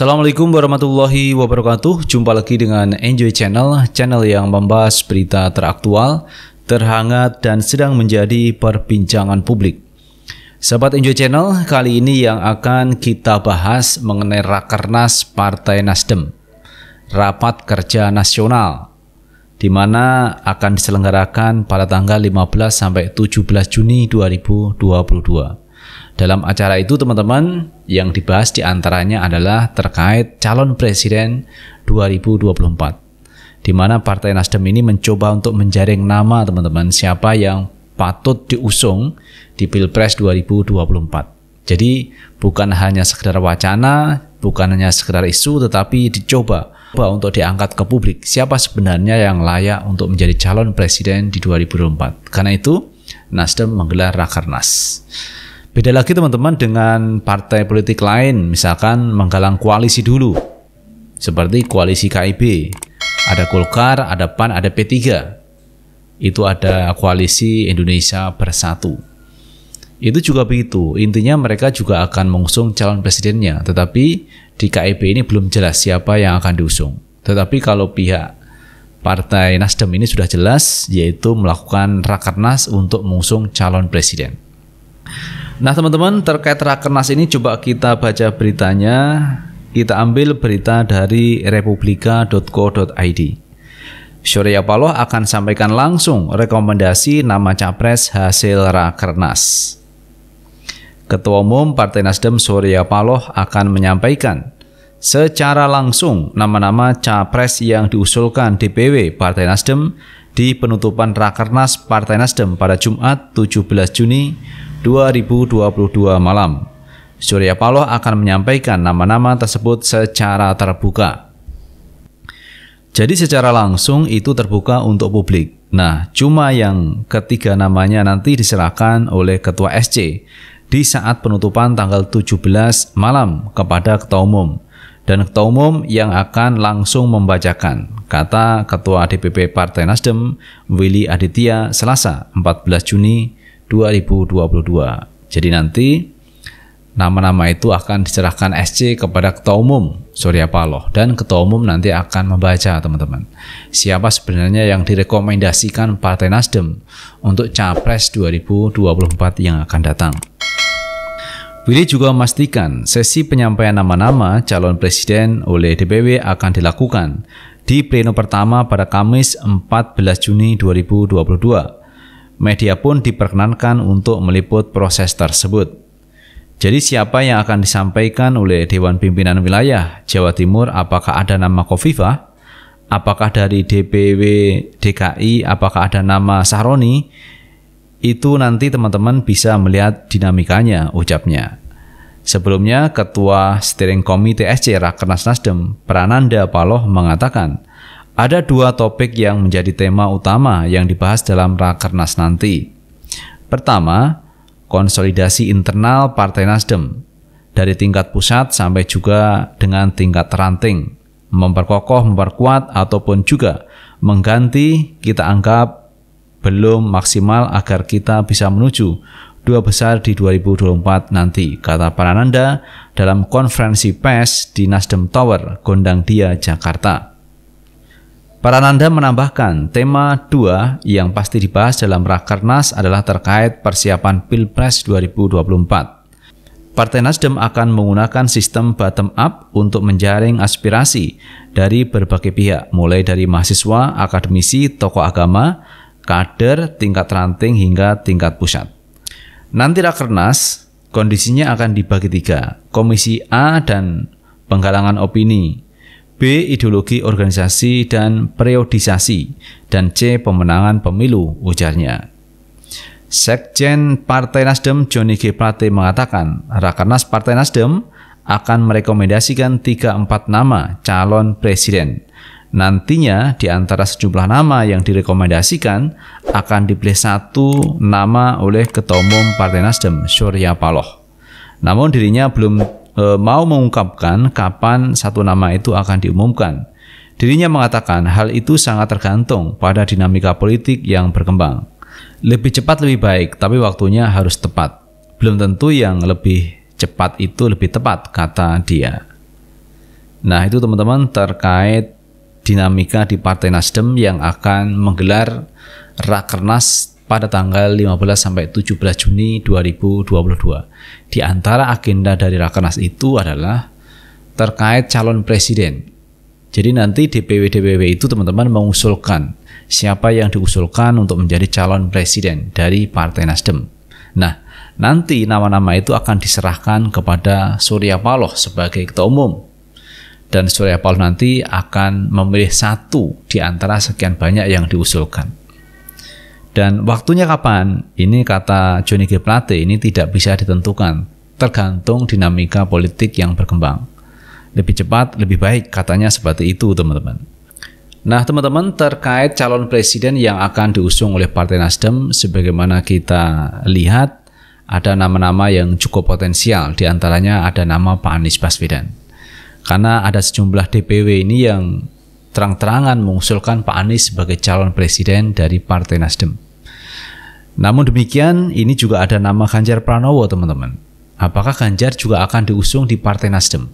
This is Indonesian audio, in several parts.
Assalamualaikum warahmatullahi wabarakatuh. Jumpa lagi dengan Enjoy Channel, channel yang membahas berita teraktual, terhangat dan sedang menjadi perbincangan publik. Sahabat Enjoy Channel, kali ini yang akan kita bahas mengenai Rakernas Partai Nasdem, Rapat Kerja Nasional, di mana akan diselenggarakan pada tanggal 15 sampai 17 Juni 2022. Dalam acara itu teman-teman yang dibahas diantaranya adalah terkait calon presiden 2024 di mana Partai Nasdem ini mencoba untuk menjaring nama teman-teman siapa yang patut diusung di Pilpres 2024. Jadi bukan hanya sekedar wacana, bukan hanya sekedar isu tetapi dicoba untuk diangkat ke publik siapa sebenarnya yang layak untuk menjadi calon presiden di 2024. Karena itu Nasdem menggelar Rakernas. Beda lagi teman-teman dengan partai politik lain, misalkan menggalang koalisi dulu. Seperti koalisi KIB, ada Golkar, ada PAN, ada P3. Itu ada koalisi Indonesia Bersatu. Itu juga begitu, intinya mereka juga akan mengusung calon presidennya, tetapi di KIB ini belum jelas siapa yang akan diusung. Tetapi kalau pihak Partai Nasdem ini sudah jelas, yaitu melakukan rakernas untuk mengusung calon presiden. Nah teman-teman terkait Rakernas ini coba kita baca beritanya. Kita ambil berita dari republika.co.id. Surya Paloh akan sampaikan langsung rekomendasi nama capres hasil Rakernas. Ketua Umum Partai Nasdem Surya Paloh akan menyampaikan secara langsung nama-nama capres yang diusulkan DPW Partai Nasdem di penutupan Rakernas Partai Nasdem pada Jumat 17 Juni 2022 malam. Surya Paloh akan menyampaikan nama-nama tersebut secara terbuka. Jadi secara langsung itu terbuka untuk publik. Nah, cuma yang ketiga namanya nanti diserahkan oleh Ketua SC di saat penutupan tanggal 17 malam kepada Ketua Umum. Dan Ketua Umum yang akan langsung membacakan, kata Ketua DPP Partai Nasdem, Willy Aditya, Selasa 14 Juni 2022. Jadi nanti nama-nama itu akan diserahkan SC kepada Ketua Umum Surya Paloh dan Ketua Umum nanti akan membaca teman-teman siapa sebenarnya yang direkomendasikan Partai Nasdem untuk Capres 2024 yang akan datang. Willy juga memastikan sesi penyampaian nama-nama calon presiden oleh DPW akan dilakukan di pleno pertama pada Kamis 14 Juni 2022 media pun diperkenankan untuk meliput proses tersebut. Jadi siapa yang akan disampaikan oleh Dewan Pimpinan Wilayah Jawa Timur apakah ada nama Kofifa? Apakah dari DPW DKI apakah ada nama Sahroni? Itu nanti teman-teman bisa melihat dinamikanya ucapnya. Sebelumnya Ketua Steering Komite SC Rakernas Nasdem Prananda Paloh mengatakan ada dua topik yang menjadi tema utama yang dibahas dalam Rakernas nanti. Pertama, konsolidasi internal Partai Nasdem dari tingkat pusat sampai juga dengan tingkat ranting, memperkokoh, memperkuat ataupun juga mengganti kita anggap belum maksimal agar kita bisa menuju dua besar di 2024 nanti, kata Parananda dalam konferensi pers di Nasdem Tower, Gondang Dia, Jakarta. Para Nanda menambahkan, tema 2 yang pasti dibahas dalam Rakernas adalah terkait persiapan Pilpres 2024. Partai Nasdem akan menggunakan sistem bottom up untuk menjaring aspirasi dari berbagai pihak, mulai dari mahasiswa, akademisi, tokoh agama, kader, tingkat ranting, hingga tingkat pusat. Nanti Rakernas kondisinya akan dibagi tiga, Komisi A dan Penggalangan Opini, B. Ideologi organisasi dan periodisasi, dan C. Pemenangan pemilu, ujarnya. Sekjen Partai Nasdem Joni G. Plate mengatakan, Rakernas Partai Nasdem akan merekomendasikan 3-4 nama calon presiden. Nantinya di antara sejumlah nama yang direkomendasikan akan dipilih satu nama oleh Ketua Umum Partai Nasdem, Surya Paloh. Namun dirinya belum e, mau mengungkapkan kapan satu nama itu akan diumumkan. Dirinya mengatakan hal itu sangat tergantung pada dinamika politik yang berkembang. Lebih cepat lebih baik, tapi waktunya harus tepat. Belum tentu yang lebih cepat itu lebih tepat, kata dia. Nah, itu teman-teman terkait dinamika di Partai Nasdem yang akan menggelar Rakernas pada tanggal 15 sampai 17 Juni 2022. Di antara agenda dari Rakernas itu adalah terkait calon presiden. Jadi nanti DPW-DPW itu teman-teman mengusulkan siapa yang diusulkan untuk menjadi calon presiden dari Partai Nasdem. Nah, nanti nama-nama itu akan diserahkan kepada Surya Paloh sebagai ketua umum. Dan Surya Paloh nanti akan memilih satu di antara sekian banyak yang diusulkan. Dan waktunya kapan? Ini kata Johnny G. Plate ini tidak bisa ditentukan, tergantung dinamika politik yang berkembang. Lebih cepat, lebih baik, katanya seperti itu teman-teman. Nah teman-teman terkait calon presiden yang akan diusung oleh Partai Nasdem, sebagaimana kita lihat, ada nama-nama yang cukup potensial, diantaranya ada nama Pak Anies Baswedan. Karena ada sejumlah DPW ini yang terang-terangan mengusulkan Pak Anies sebagai calon presiden dari Partai Nasdem. Namun demikian, ini juga ada nama Ganjar Pranowo, teman-teman. Apakah Ganjar juga akan diusung di Partai Nasdem?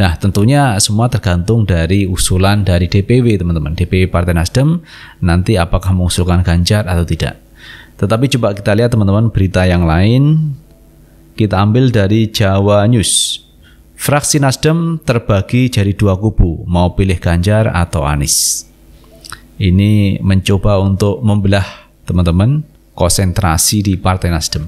Nah, tentunya semua tergantung dari usulan dari DPW, teman-teman. DPW Partai Nasdem nanti apakah mengusulkan Ganjar atau tidak. Tetapi coba kita lihat teman-teman berita yang lain. Kita ambil dari Jawa News. Fraksi Nasdem terbagi jadi dua kubu, mau pilih Ganjar atau Anies. Ini mencoba untuk membelah teman-teman konsentrasi di Partai Nasdem.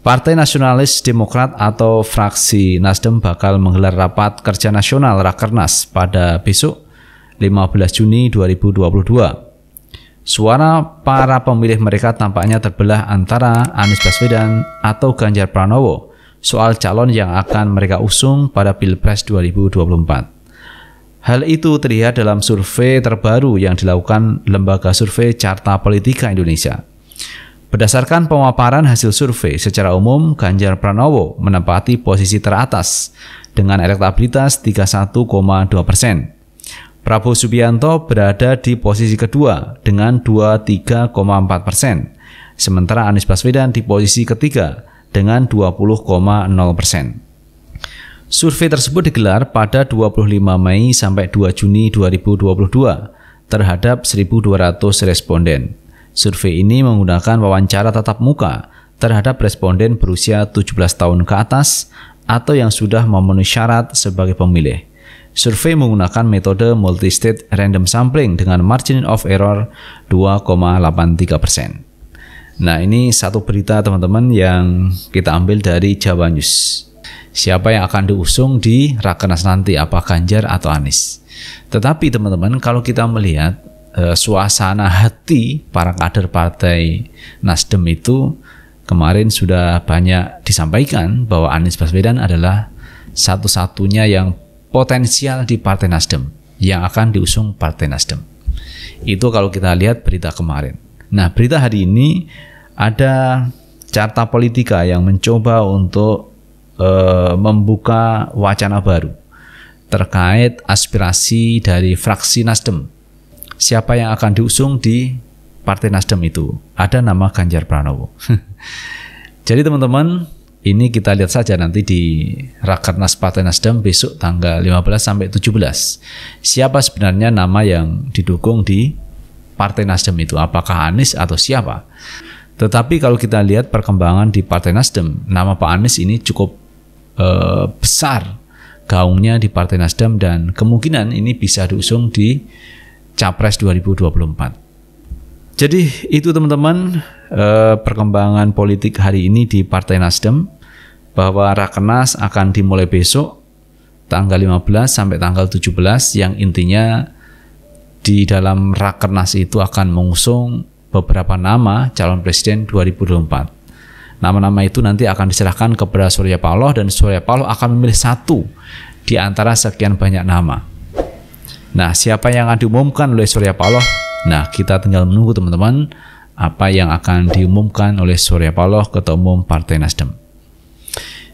Partai Nasionalis Demokrat atau fraksi Nasdem bakal menggelar rapat kerja nasional Rakernas pada besok 15 Juni 2022. Suara para pemilih mereka tampaknya terbelah antara Anies Baswedan atau Ganjar Pranowo soal calon yang akan mereka usung pada Pilpres 2024. Hal itu terlihat dalam survei terbaru yang dilakukan Lembaga Survei Carta Politika Indonesia. Berdasarkan pemaparan hasil survei, secara umum Ganjar Pranowo menempati posisi teratas dengan elektabilitas 31,2 persen. Prabowo Subianto berada di posisi kedua dengan 23,4 persen, sementara Anies Baswedan di posisi ketiga dengan 20,0 persen. Survei tersebut digelar pada 25 Mei sampai 2 Juni 2022 terhadap 1.200 responden. Survei ini menggunakan wawancara tatap muka terhadap responden berusia 17 tahun ke atas atau yang sudah memenuhi syarat sebagai pemilih. Survei menggunakan metode multistate random sampling dengan margin of error 2,83 persen. Nah ini satu berita teman-teman yang kita ambil dari Jawa News siapa yang akan diusung di Rakenas nanti, apa Ganjar atau Anies. Tetapi teman-teman, kalau kita melihat e, suasana hati para kader partai Nasdem itu kemarin sudah banyak disampaikan bahwa Anies Baswedan adalah satu-satunya yang potensial di Partai Nasdem yang akan diusung Partai Nasdem. Itu kalau kita lihat berita kemarin. Nah, berita hari ini ada carta politika yang mencoba untuk Eh, membuka wacana baru terkait aspirasi dari fraksi Nasdem. Siapa yang akan diusung di Partai Nasdem itu? Ada nama Ganjar Pranowo. Jadi teman-teman, ini kita lihat saja nanti di Rakernas Partai Nasdem besok tanggal 15 sampai 17. Siapa sebenarnya nama yang didukung di Partai Nasdem itu? Apakah Anies atau siapa? Tetapi kalau kita lihat perkembangan di Partai Nasdem, nama Pak Anies ini cukup Eh, besar gaungnya di Partai Nasdem dan kemungkinan ini bisa diusung di Capres 2024. Jadi itu teman-teman eh, perkembangan politik hari ini di Partai Nasdem bahwa Rakenas akan dimulai besok tanggal 15 sampai tanggal 17 yang intinya di dalam rakernas itu akan mengusung beberapa nama calon presiden 2024. Nama-nama itu nanti akan diserahkan kepada Surya Paloh dan Surya Paloh akan memilih satu di antara sekian banyak nama. Nah, siapa yang akan diumumkan oleh Surya Paloh? Nah, kita tinggal menunggu teman-teman apa yang akan diumumkan oleh Surya Paloh Ketua Umum Partai Nasdem.